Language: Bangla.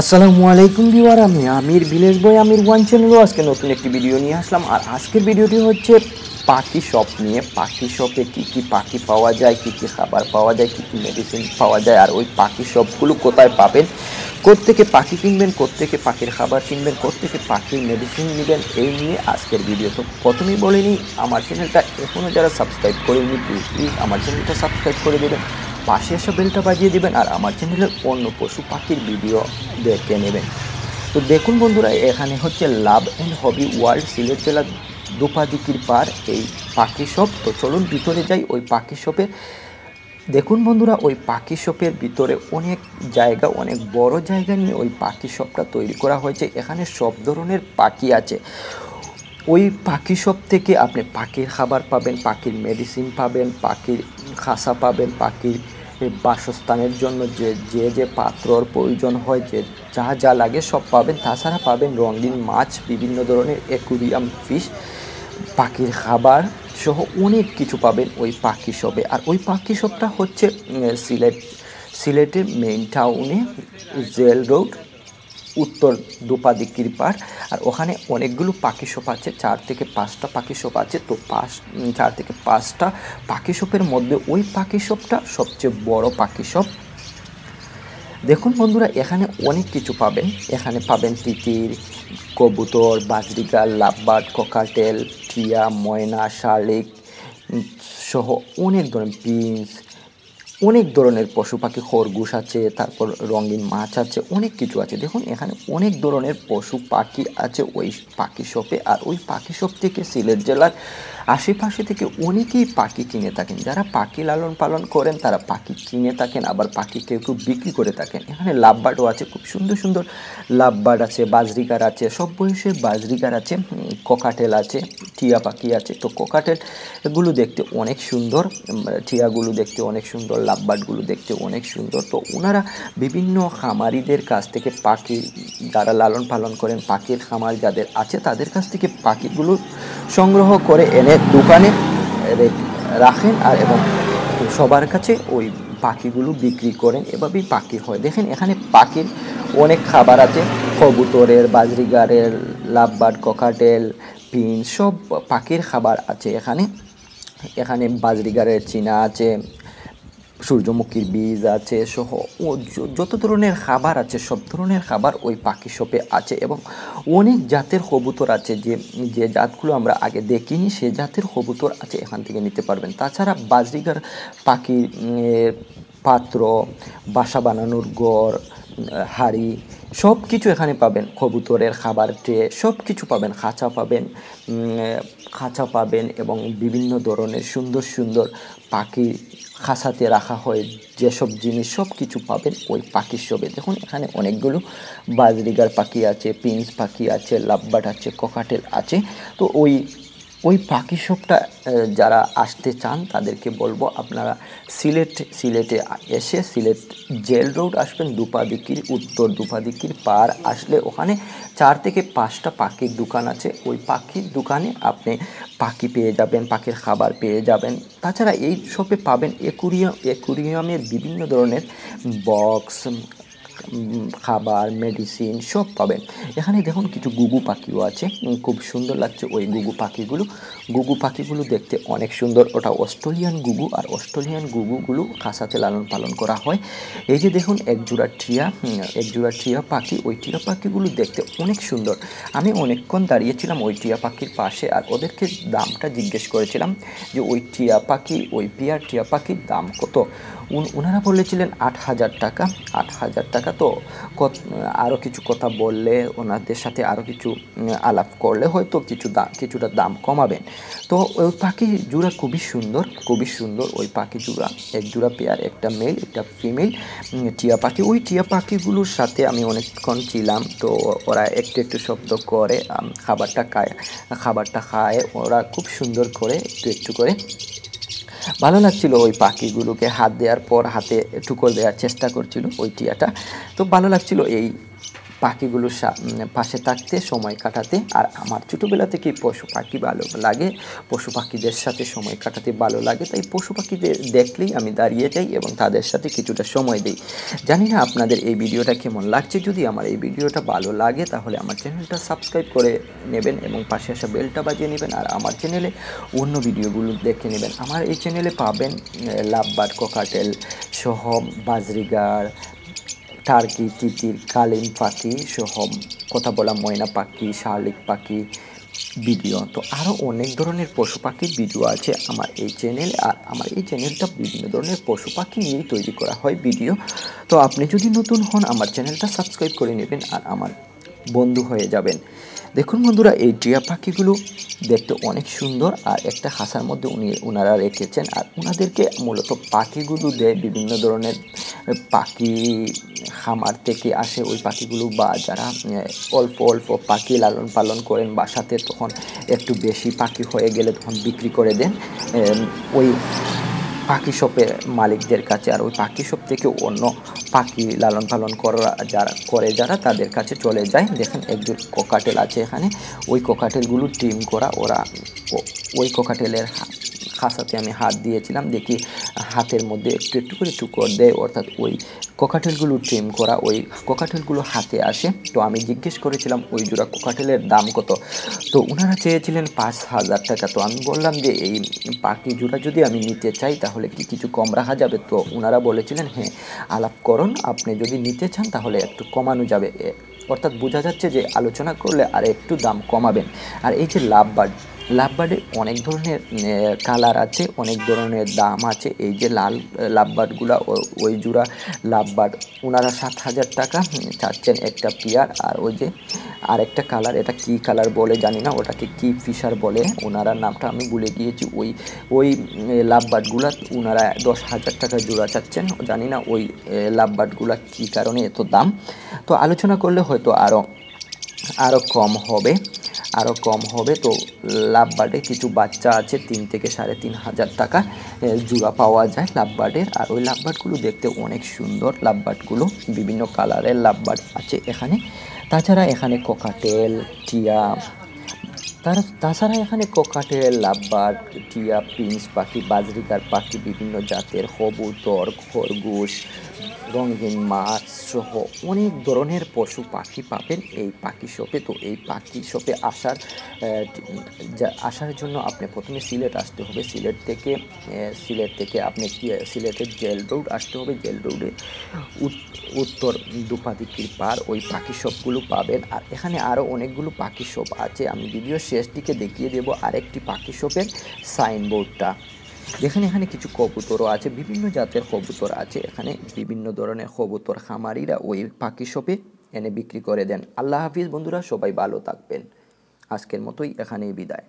আসসালামু আলাইকুম ভিউয়ার আমি আমির ভিলেজ বয় আমির ওয়ান চ্যানেলও আজকে নতুন একটি ভিডিও নিয়ে আসলাম আর আজকের ভিডিওটি হচ্ছে পাখি শপ নিয়ে পাখি শপে কী কী পাখি পাওয়া যায় কী কী খাবার পাওয়া যায় কী কী মেডিসিন পাওয়া যায় আর ওই পাখি শপগুলো কোথায় পাবেন কোত্থেকে পাখি কিনবেন কোত্থেকে পাখির খাবার কিনবেন কোত্থেকে পাখির মেডিসিন নেবেন এই নিয়ে আজকের ভিডিও তো প্রথমেই বলিনি আমার চ্যানেলটা এখনও যারা সাবস্ক্রাইব করেনি প্লিজ আমার চ্যানেলটা সাবস্ক্রাইব করে দেবেন পাশে এসে বেলটা বাজিয়ে দেবেন আর আমার চ্যানেলের অন্য পশু পাখির ভিডিও দেখে নেবেন তো দেখুন বন্ধুরা এখানে হচ্ছে love and hobby world Sylhet জেলা দুপাদিকির পার এই পাখি শপ তো চলুন ভিতরে যাই ওই পাখি শপে দেখুন বন্ধুরা ওই পাখি শপের ভিতরে অনেক জায়গা অনেক বড় জায়গা নিয়ে ওই পাখি শপটা তৈরি করা হয়েছে এখানে সব ধরনের পাখি আছে ওই পাখি শপ থেকে আপনি পাখির খাবার পাবেন পাখির মেডিসিন পাবেন পাখির খাসা পাবেন পাখির বাসস্থানের জন্য যে যে যে পাত্রর প্রয়োজন হয় যে যা যা লাগে সব পাবেন তাছাড়া পাবেন রঙিন মাছ বিভিন্ন ধরনের অ্যাকুরিয়াম ফিশ পাখির খাবার সহ অনেক কিছু পাবেন ওই পাখি শপে আর ওই পাখি শপটা হচ্ছে সিলেট সিলেটের মেইন টাউনে জেল রোড উত্তর দুপাদি পার আর ওখানে অনেকগুলো পাখি সোপ আছে চার থেকে পাঁচটা পাখি সোপ আছে তো পাঁচ চার থেকে পাঁচটা পাখি শপের মধ্যে ওই পাখি সোপটা সবচেয়ে বড় পাখি সোপ দেখুন বন্ধুরা এখানে অনেক কিছু পাবেন এখানে পাবেন তিতির কবুতর বাজরিগাল লাভবার্ড ককাটেল টিয়া ময়না শালিক সহ অনেক ধরনের বিনস অনেক ধরনের পশু পাখি খরগোশ আছে তারপর রঙিন মাছ আছে অনেক কিছু আছে দেখুন এখানে অনেক ধরনের পশু পাখি আছে ওই পাখি শপে আর ওই পাখি শপ থেকে সিলেট জেলার আশেপাশে থেকে অনেকেই পাখি কিনে থাকেন যারা পাখি লালন পালন করেন তারা পাখি কিনে থাকেন আবার পাখি কেউ কেউ বিক্রি করে থাকেন এখানে লাভবাটও আছে খুব সুন্দর সুন্দর লাভবাট আছে বাজরিকার আছে সব বয়সে বাজরিকার আছে ককাটেল আছে টিয়া পাখি আছে তো কোকাটেলগুলো দেখতে অনেক সুন্দর টিয়াগুলো দেখতে অনেক সুন্দর লাভবাটগুলো দেখতে অনেক সুন্দর তো ওনারা বিভিন্ন খামারিদের কাছ থেকে পাখি যারা লালন পালন করেন পাখির খামার যাদের আছে তাদের কাছ থেকে পাখিগুলো সংগ্রহ করে এনে দোকানে রাখেন আর এবং সবার কাছে ওই পাখিগুলো বিক্রি করেন এভাবেই পাখি হয় দেখেন এখানে পাখির অনেক খাবার আছে কবুতরের বাজরিগারের লাভবার্ড ককাটেল বিন সব পাখির খাবার আছে এখানে এখানে বাজরিগারের চিনা আছে সূর্যমুখীর বীজ আছে সহ ও যত ধরনের খাবার আছে সব ধরনের খাবার ওই পাখি শপে আছে এবং অনেক জাতের কবুতর আছে যে যে জাতগুলো আমরা আগে দেখিনি সে জাতের কবুতর আছে এখান থেকে নিতে পারবেন তাছাড়া বাজরিগার পাখি পাত্র বাসা বানানোর গড় হাড়ি সব কিছু এখানে পাবেন কবুতরের খাবার ট্রে সব কিছু পাবেন খাঁচা পাবেন খাঁচা পাবেন এবং বিভিন্ন ধরনের সুন্দর সুন্দর পাখি খাঁচাতে রাখা হয় যেসব জিনিস সব কিছু পাবেন ওই পাখির সবে দেখুন এখানে অনেকগুলো বাজরিগার পাখি আছে পিন্স পাখি আছে লাভবাট আছে ককাটেল আছে তো ওই ওই পাখি শপটা যারা আসতে চান তাদেরকে বলবো আপনারা সিলেট সিলেটে এসে সিলেট জেল রোড আসবেন দুপাদিকির উত্তর দুপাদিকির পার আসলে ওখানে চার থেকে পাঁচটা পাখির দোকান আছে ওই পাখির দোকানে আপনি পাখি পেয়ে যাবেন পাখির খাবার পেয়ে যাবেন তাছাড়া এই শপে পাবেন একুরিয়াম একুরিয়ামের বিভিন্ন ধরনের বক্স খাবার মেডিসিন সব পাবেন এখানে দেখুন কিছু গুগু পাখিও আছে খুব সুন্দর লাগছে ওই গুগু পাখিগুলো গুগু পাখিগুলো দেখতে অনেক সুন্দর ওটা অস্ট্রেলিয়ান গুগু আর অস্ট্রেলিয়ান গুগুগুলো খাসাতে লালন পালন করা হয় এই যে দেখুন একজোড়া টিয়া একজোড়া টিয়া পাখি ওই টিয়া পাখিগুলো দেখতে অনেক সুন্দর আমি অনেকক্ষণ দাঁড়িয়েছিলাম ওই টিয়া পাখির পাশে আর ওদেরকে দামটা জিজ্ঞেস করেছিলাম যে ওই টিয়া পাখি ওই পিয়ার টিয়া পাখির দাম কত ওনারা বলেছিলেন আট হাজার টাকা আট হাজার টাকা তো আরও কিছু কথা বললে ওনাদের সাথে আরও কিছু আলাপ করলে হয়তো কিছু দাম কিছুটা দাম কমাবেন তো ওই পাখি জোড়া খুবই সুন্দর খুবই সুন্দর ওই পাখি জুড়া এক জোড়া পেয়ার একটা মেল একটা ফিমেল টিয়া পাখি ওই টিয়া পাখিগুলোর সাথে আমি অনেকক্ষণ ছিলাম তো ওরা একটু একটু শব্দ করে খাবারটা খায় খাবারটা খায় ওরা খুব সুন্দর করে একটু একটু করে ভালো লাগছিল ওই পাখিগুলোকে হাত দেওয়ার পর হাতে টুকর দেওয়ার চেষ্টা করছিল ওই টিয়াটা তো ভালো লাগছিল এই পাখিগুলোর পাশে থাকতে সময় কাটাতে আর আমার ছোটোবেলা থেকে পশু পাখি ভালো লাগে পশু পাখিদের সাথে সময় কাটাতে ভালো লাগে তাই পশু পাখিদের দেখলেই আমি দাঁড়িয়ে যাই এবং তাদের সাথে কিছুটা সময় দিই জানি না আপনাদের এই ভিডিওটা কেমন লাগছে যদি আমার এই ভিডিওটা ভালো লাগে তাহলে আমার চ্যানেলটা সাবস্ক্রাইব করে নেবেন এবং পাশে আসা বেলটা বাজিয়ে নেবেন আর আমার চ্যানেলে অন্য ভিডিওগুলো দেখে নেবেন আমার এই চ্যানেলে পাবেন লাভবার কোকাটেল সহ বাজরিগার টার্কি তিতির কালিম পাখি সহ কথা বলা ময়না পাখি শালিক পাখি ভিডিও তো আরও অনেক ধরনের পশু পাখির ভিডিও আছে আমার এই চ্যানেল আর আমার এই চ্যানেলটা বিভিন্ন ধরনের পশু পাখি নিয়েই তৈরি করা হয় ভিডিও তো আপনি যদি নতুন হন আমার চ্যানেলটা সাবস্ক্রাইব করে নেবেন আর আমার বন্ধু হয়ে যাবেন দেখুন বন্ধুরা এই টিয়া পাখিগুলো দেখতে অনেক সুন্দর আর একটা হাসার মধ্যে উনি ওনারা রেখেছেন আর ওনাদেরকে মূলত পাখিগুলো দেয় বিভিন্ন ধরনের পাখি খামার থেকে আসে ওই পাখিগুলো বা যারা অল্প অল্প পাখি লালন পালন করেন বাসাতে তখন একটু বেশি পাখি হয়ে গেলে তখন বিক্রি করে দেন ওই পাখি শপের মালিকদের কাছে আর ওই পাখি শপ থেকে অন্য পাখি লালন পালন করা যারা করে যারা তাদের কাছে চলে যায় দেখেন একজন কোকাটেল আছে এখানে ওই কোকাটেলগুলো টিম করা ওরা ওই কোকাটেলের খাঁচাতে আমি হাত দিয়েছিলাম দেখি হাতের মধ্যে একটু একটু করে টুকর দেয় অর্থাৎ ওই কোকাঠেলগুলো ট্রিম করা ওই কোকাঠেলগুলো হাতে আসে তো আমি জিজ্ঞেস করেছিলাম ওই জোড়া কোকাঠেলের দাম কত তো ওনারা চেয়েছিলেন পাঁচ হাজার টাকা তো আমি বললাম যে এই পাখি জোড়া যদি আমি নিতে চাই তাহলে কি কিছু কম রাখা যাবে তো ওনারা বলেছিলেন হ্যাঁ আলাপ করুন আপনি যদি নিতে চান তাহলে একটু কমানো যাবে অর্থাৎ বোঝা যাচ্ছে যে আলোচনা করলে আর একটু দাম কমাবেন আর এই যে লাভ বার্ড লাভবার্ডের অনেক ধরনের কালার আছে অনেক ধরনের দাম আছে এই যে লাল লাভবার্ডগুলো ওই জোড়া লাভবার্ড ওনারা সাত হাজার টাকা চাচ্ছেন একটা পেয়ার আর ওই যে আরেকটা কালার এটা কি কালার বলে জানি না ওটাকে কি ফিশার বলে ওনারা নামটা আমি ভুলে গিয়েছি ওই ওই লাভবার্ডগুলো ওনারা দশ হাজার টাকা জোড়া চাচ্ছেন জানি না ওই লাভবার্ডগুলো কী কারণে এত দাম তো আলোচনা করলে হয়তো আরও আরও কম হবে আরও কম হবে তো লাভ বার্ডে কিছু বাচ্চা আছে তিন থেকে সাড়ে তিন হাজার টাকা জুড়া পাওয়া যায় বার্ডের আর ওই বার্ডগুলো দেখতে অনেক সুন্দর লাভ বার্ডগুলো বিভিন্ন কালারের লাভ বার্ড আছে এখানে তাছাড়া এখানে কোকাটেল টিয়া তারা তাছাড়া এখানে কোকাটের লাভবার্ড টিয়া প্রিন্স পাখি বাজরিকার পাখি বিভিন্ন জাতের কবুতর খরগোশ রঙিন মাছ সহ অনেক ধরনের পশু পাখি পাবেন এই পাখি শপে তো এই পাখি শপে আসার আসার জন্য আপনি প্রথমে সিলেট আসতে হবে সিলেট থেকে সিলেট থেকে আপনি সিলেটের জেল রোড আসতে হবে জেল রোডে উত্তর দুপাদিকির পার ওই পাখি শপগুলো পাবেন আর এখানে আরও অনেকগুলো পাখি শপ আছে আমি ভিডিও শেষ দিকে দেখিয়ে দেব আরেকটি পাখি শপের সাইনবোর্ডটা এখানে এখানে কিছু কবুতরও আছে বিভিন্ন জাতের কবুতর আছে এখানে বিভিন্ন ধরনের কবুতর খামারিরা ওই পাখি শপে এনে বিক্রি করে দেন আল্লাহ হাফিজ বন্ধুরা সবাই ভালো থাকবেন আজকের মতোই এখানেই বিদায়